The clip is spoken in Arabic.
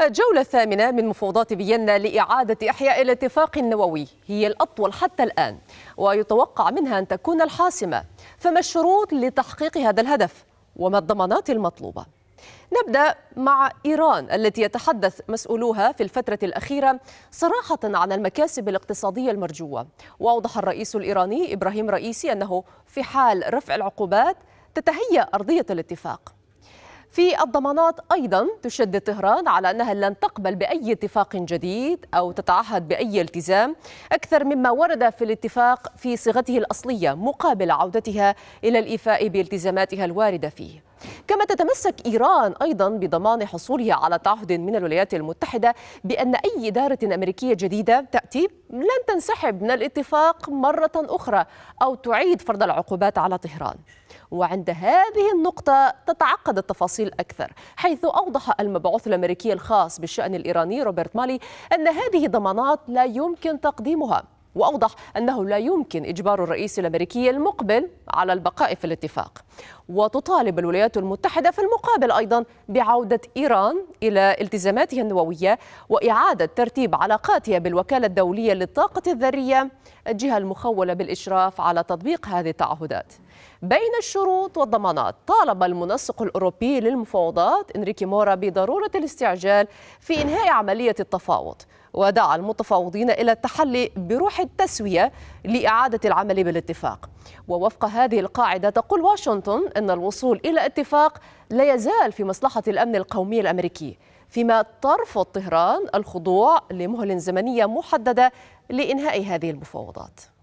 الجولة الثامنة من مفاوضات فيينا لإعادة إحياء الاتفاق النووي هي الأطول حتى الآن ويتوقع منها أن تكون الحاسمة فما الشروط لتحقيق هذا الهدف وما الضمانات المطلوبة؟ نبدأ مع إيران التي يتحدث مسؤولوها في الفترة الأخيرة صراحة عن المكاسب الاقتصادية المرجوة وأوضح الرئيس الإيراني إبراهيم رئيسي أنه في حال رفع العقوبات تتهيأ أرضية الاتفاق في الضمانات أيضا تشدد طهران على أنها لن تقبل بأي اتفاق جديد أو تتعهد بأي التزام أكثر مما ورد في الاتفاق في صيغته الأصلية مقابل عودتها إلى الإيفاء بالتزاماتها الواردة فيه كما تتمسك إيران أيضا بضمان حصولها على تعهد من الولايات المتحدة بأن أي إدارة أمريكية جديدة تأتي لن تنسحب من الاتفاق مرة أخرى أو تعيد فرض العقوبات على طهران وعند هذه النقطة تتعقد التفاصيل أكثر حيث أوضح المبعوث الأمريكي الخاص بالشأن الإيراني روبرت مالي أن هذه ضمانات لا يمكن تقديمها وأوضح أنه لا يمكن إجبار الرئيس الأمريكي المقبل على البقاء في الاتفاق وتطالب الولايات المتحدة في المقابل أيضا بعودة إيران إلى التزاماتها النووية وإعادة ترتيب علاقاتها بالوكالة الدولية للطاقة الذرية الجهة المخولة بالإشراف على تطبيق هذه التعهدات بين الشروط والضمانات طالب المنسق الأوروبي للمفاوضات إنريكي مورا بضرورة الاستعجال في إنهاء عملية التفاوض ودعا المتفاوضين إلى التحلي بروح التسوية لإعادة العمل بالاتفاق ووفق هذه القاعدة تقول واشنطن أن الوصول إلى اتفاق لا يزال في مصلحة الأمن القومي الأمريكي فيما ترفض طهران الخضوع لمهل زمنية محددة لإنهاء هذه المفاوضات